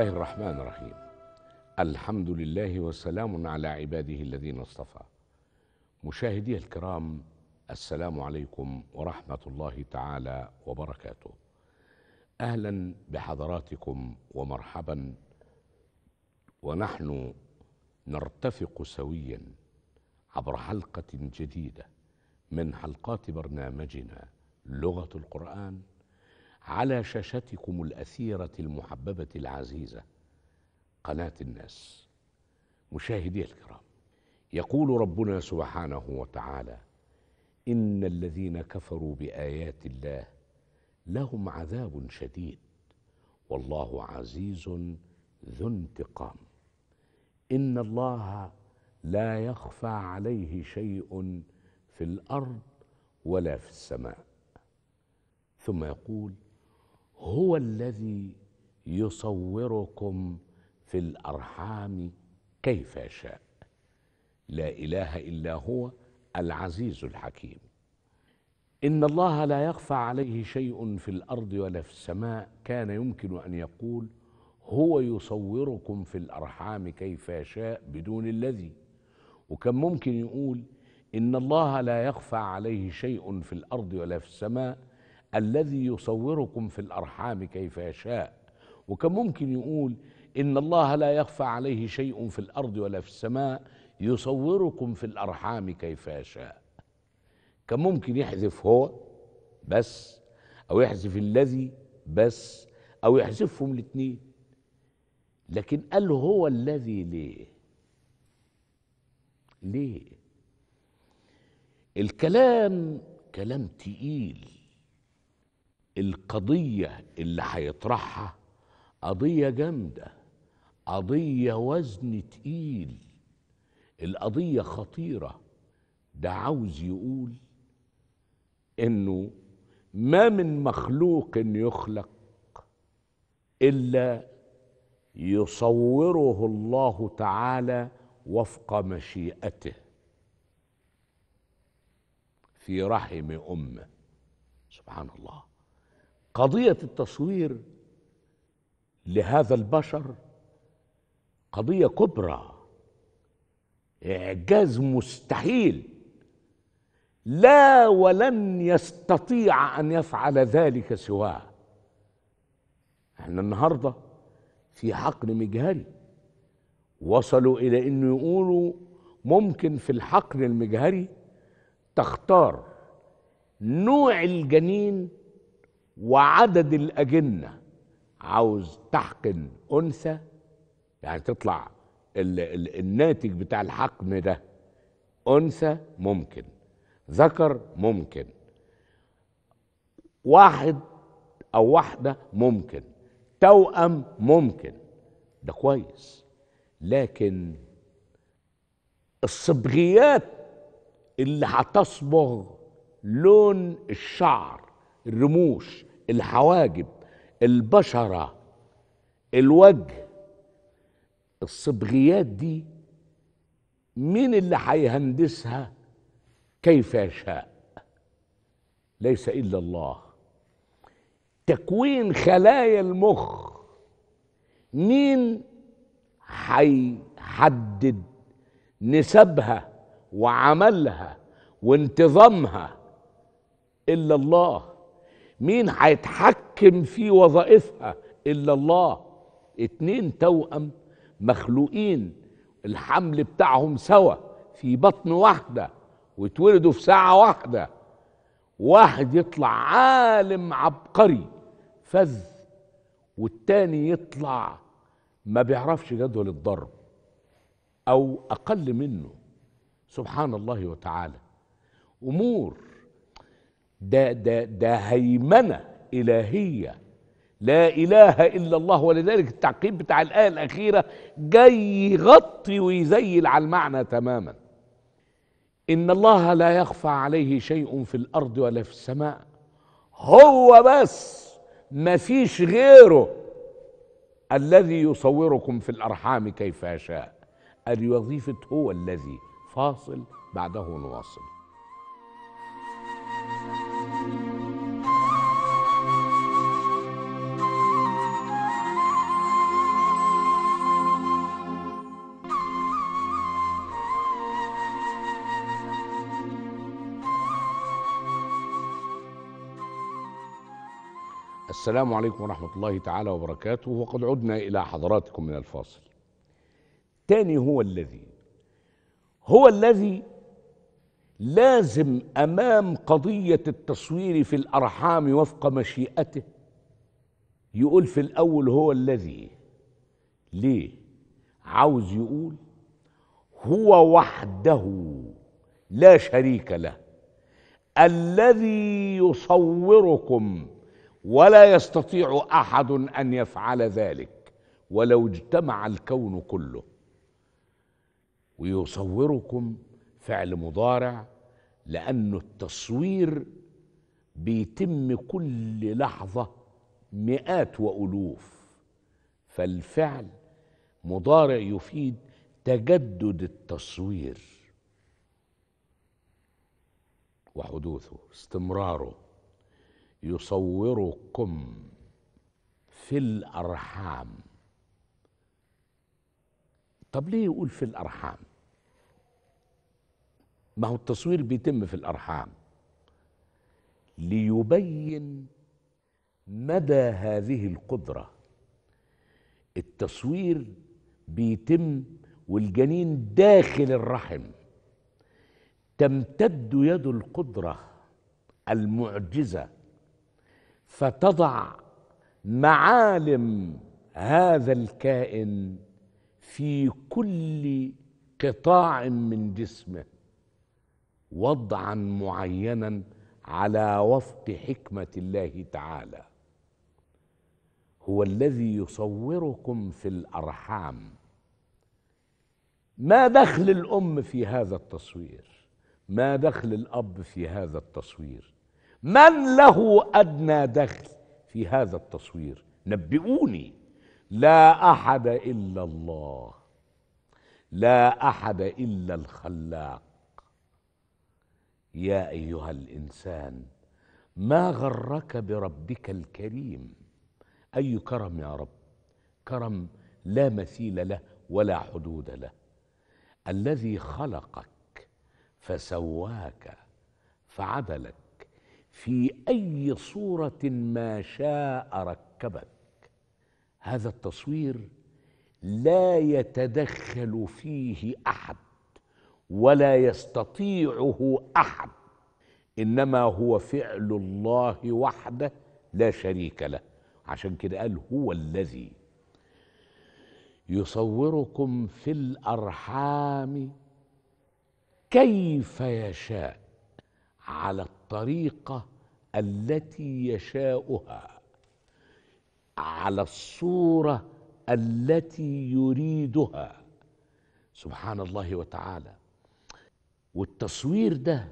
الله الرحمن الرحيم الحمد لله وسلام على عباده الذين اصطفى مشاهدي الكرام السلام عليكم ورحمة الله تعالى وبركاته أهلا بحضراتكم ومرحبا ونحن نرتفق سويا عبر حلقة جديدة من حلقات برنامجنا لغة القرآن على شاشتكم الأثيرة المحببة العزيزة قناة الناس مشاهدي الكرام يقول ربنا سبحانه وتعالى إن الذين كفروا بآيات الله لهم عذاب شديد والله عزيز ذو انتقام إن الله لا يخفى عليه شيء في الأرض ولا في السماء ثم يقول هو الذي يصوركم في الارحام كيف شاء لا اله الا هو العزيز الحكيم ان الله لا يخفى عليه شيء في الارض ولا في السماء كان يمكن ان يقول هو يصوركم في الارحام كيف شاء بدون الذي وكان ممكن يقول ان الله لا يخفى عليه شيء في الارض ولا في السماء الذي يصوركم في الارحام كيف يشاء وكان ممكن يقول ان الله لا يخفى عليه شيء في الارض ولا في السماء يصوركم في الارحام كيف يشاء كان ممكن يحذف هو بس او يحذف الذي بس او يحذفهم الاثنين لكن قال هو الذي ليه ليه الكلام كلام تقيل القضية اللي هيطرحها قضية جامدة قضية وزن تقيل القضية خطيرة ده عاوز يقول انه ما من مخلوق يخلق الا يصوره الله تعالى وفق مشيئته في رحم امه سبحان الله قضية التصوير لهذا البشر قضية كبرى إعجاز مستحيل لا ولن يستطيع أن يفعل ذلك سواه احنا النهاردة في حقن مجهري وصلوا إلى أنه يقولوا ممكن في الحقن المجهري تختار نوع الجنين وعدد الأجنة عاوز تحقن أنثى يعني تطلع الـ الـ الناتج بتاع الحقن ده أنثى ممكن ذكر ممكن واحد أو واحدة ممكن توأم ممكن ده كويس لكن الصبغيات اللي هتصبغ لون الشعر الرموش الحواجب البشره الوجه الصبغيات دي مين اللي هيهندسها كيف يشاء ليس الا الله تكوين خلايا المخ مين هيحدد نسبها وعملها وانتظامها الا الله مين هيتحكم في وظائفها الا الله اتنين توأم مخلوقين الحمل بتاعهم سوا في بطن واحدة واتولدوا في ساعة واحدة واحد يطلع عالم عبقري فذ والتاني يطلع ما بيعرفش جدول الضرب او اقل منه سبحان الله وتعالى امور ده ده ده هيمنه الهيه لا اله الا الله ولذلك التعقيب بتاع الايه الاخيره جاي يغطي ويزيل على المعنى تماما ان الله لا يخفى عليه شيء في الارض ولا في السماء هو بس ما فيش غيره الذي يصوركم في الارحام كيف يشاء الوظيفه هو الذي فاصل بعده نواصل السلام عليكم ورحمة الله تعالى وبركاته وقد عدنا إلى حضراتكم من الفاصل تاني هو الذي هو الذي لازم أمام قضية التصوير في الأرحام وفق مشيئته يقول في الأول هو الذي ليه عاوز يقول هو وحده لا شريك له الذي يصوركم ولا يستطيع احد ان يفعل ذلك ولو اجتمع الكون كله ويصوركم فعل مضارع لأن التصوير بيتم كل لحظة مئات وألوف فالفعل مضارع يفيد تجدد التصوير وحدوثه استمراره يصوركم في الارحام طب ليه يقول في الارحام ما هو التصوير بيتم في الارحام ليبين مدى هذه القدره التصوير بيتم والجنين داخل الرحم تمتد يد القدره المعجزه فتضع معالم هذا الكائن في كل قطاع من جسمه وضعا معينا على وفق حكمه الله تعالى هو الذي يصوركم في الارحام ما دخل الام في هذا التصوير ما دخل الاب في هذا التصوير من له أدنى دخل في هذا التصوير نبئوني لا أحد إلا الله لا أحد إلا الخلاق يا أيها الإنسان ما غرك بربك الكريم أي كرم يا رب كرم لا مثيل له ولا حدود له الذي خلقك فسواك فعدلك في اي صوره ما شاء ركبك هذا التصوير لا يتدخل فيه احد ولا يستطيعه احد انما هو فعل الله وحده لا شريك له عشان كده قال هو الذي يصوركم في الارحام كيف يشاء على الطريقه التي يشاؤها على الصوره التي يريدها سبحان الله وتعالى والتصوير ده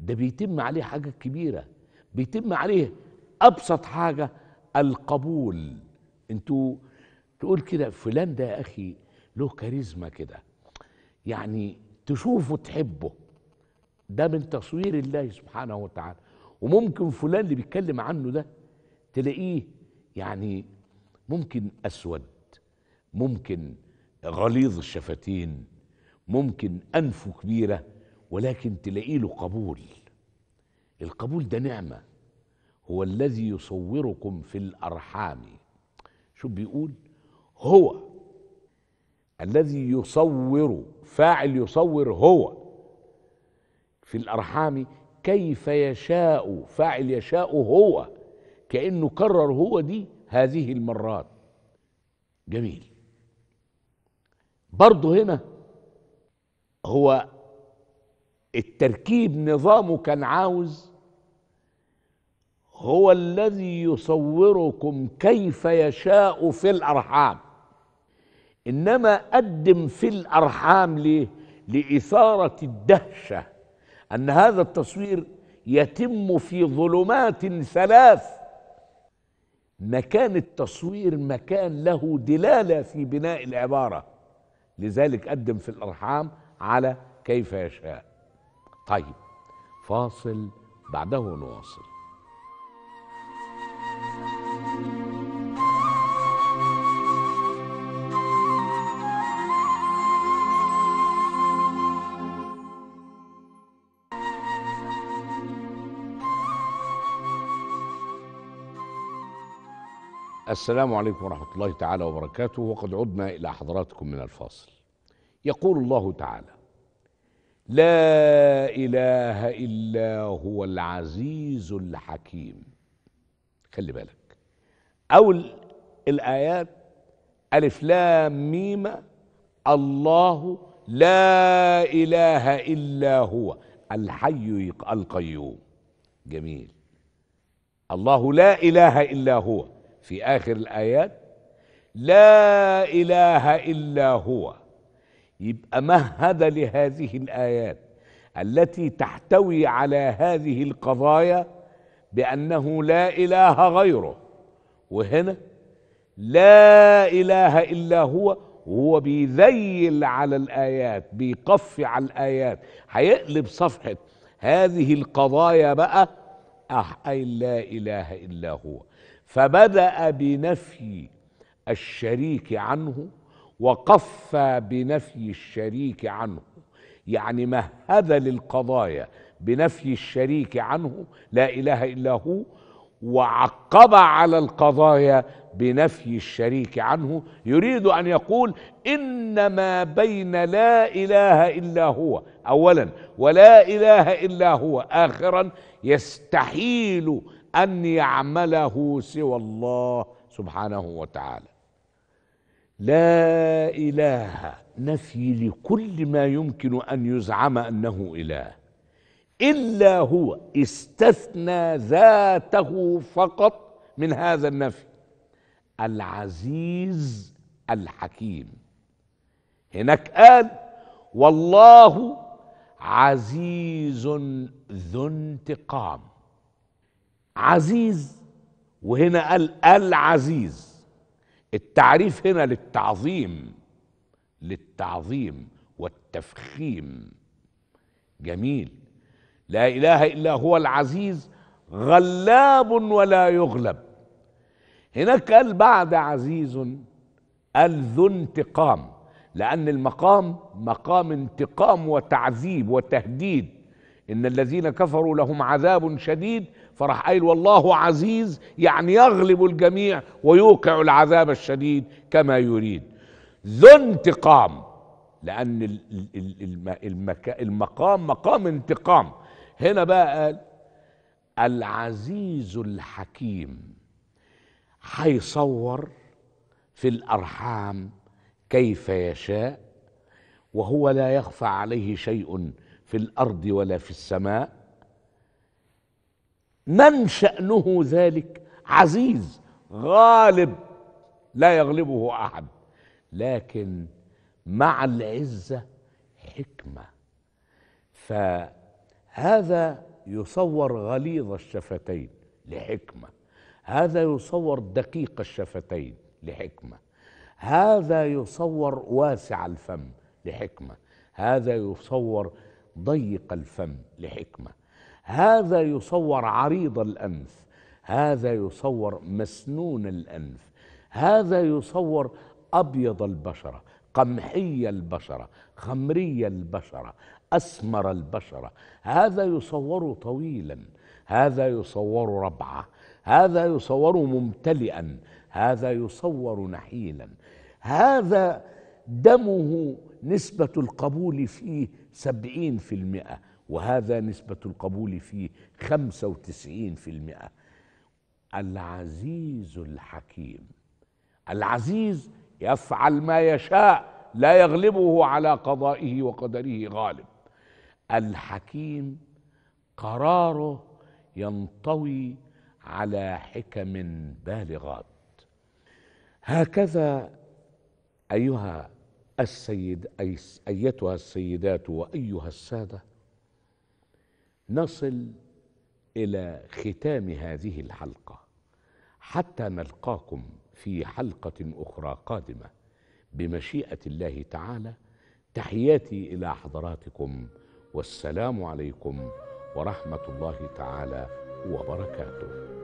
ده بيتم عليه حاجه كبيره بيتم عليه ابسط حاجه القبول انتوا تقول كده فلان ده يا اخي له كاريزما كده يعني تشوفه تحبه ده من تصوير الله سبحانه وتعالى وممكن فلان اللي بيتكلم عنه ده تلاقيه يعني ممكن أسود ممكن غليظ الشفتين ممكن أنفه كبيرة ولكن تلاقي له قبول القبول ده نعمة هو الذي يصوركم في الأرحام شو بيقول هو الذي يصور فاعل يصور هو في الأرحام كيف يشاء فاعل يشاء هو كأنه كرر هو دي هذه المرات جميل برضه هنا هو التركيب نظامه كان عاوز هو الذي يصوركم كيف يشاء في الارحام انما قدم في الارحام ليه لاثاره الدهشه أن هذا التصوير يتم في ظلمات ثلاث مكان التصوير مكان له دلالة في بناء العبارة لذلك قدم في الأرحام على كيف يشاء طيب فاصل بعده نواصل السلام عليكم ورحمة الله تعالى وبركاته وقد عدنا إلى حضراتكم من الفاصل يقول الله تعالى لا إله إلا هو العزيز الحكيم خلي بالك أول الآيات ألف لام ميم الله لا إله إلا هو الحي القيوم جميل الله لا إله إلا هو في آخر الآيات لا إله إلا هو يبقى مهد لهذه الآيات التي تحتوي على هذه القضايا بأنه لا إله غيره وهنا لا إله إلا هو وهو بيذيل على الآيات بيقف على الآيات هيقلب صفحة هذه القضايا بقى أح أي لا إله إلا هو فبدأ بنفي الشريك عنه وقفى بنفي الشريك عنه يعني مهد للقضايا بنفي الشريك عنه لا إله إلا هو وعقب على القضايا بنفي الشريك عنه يريد ان يقول ان ما بين لا اله الا هو اولا ولا اله الا هو اخرا يستحيل أن يعمله سوى الله سبحانه وتعالى لا إله نفي لكل ما يمكن أن يزعم أنه إله إلا هو استثنى ذاته فقط من هذا النفي العزيز الحكيم هناك قال والله عزيز ذو انتقام عزيز وهنا قال العزيز التعريف هنا للتعظيم للتعظيم والتفخيم جميل لا اله الا هو العزيز غلاب ولا يغلب هناك قال بعد عزيز قال ذو انتقام لأن المقام مقام انتقام وتعذيب وتهديد إن الذين كفروا لهم عذاب شديد فراح قايل والله عزيز يعني يغلب الجميع ويوقع العذاب الشديد كما يريد ذو انتقام لان المقام مقام انتقام هنا بقى قال العزيز الحكيم هيصور في الارحام كيف يشاء وهو لا يخفى عليه شيء في الارض ولا في السماء من شأنه ذلك عزيز غالب لا يغلبه أحد لكن مع العزة حكمة فهذا يصور غليظ الشفتين لحكمة هذا يصور دقيق الشفتين لحكمة هذا يصور واسع الفم لحكمة هذا يصور ضيق الفم لحكمه هذا يصور عريض الأنف هذا يصور مسنون الأنف هذا يصور أبيض البشرة قمحي البشرة خمري البشرة أسمر البشرة هذا يصور طويلا هذا يصور ربعة هذا يصور ممتلئا هذا يصور نحيلا هذا دمه نسبة القبول فيه سبعين في المئة وهذا نسبة القبول فيه 95% العزيز الحكيم العزيز يفعل ما يشاء لا يغلبه على قضائه وقدره غالب الحكيم قراره ينطوي على حكم بالغات هكذا ايها السيد ايتها السيدات وايها الساده نصل الى ختام هذه الحلقه حتى نلقاكم في حلقه اخرى قادمه بمشيئه الله تعالى تحياتي الى حضراتكم والسلام عليكم ورحمه الله تعالى وبركاته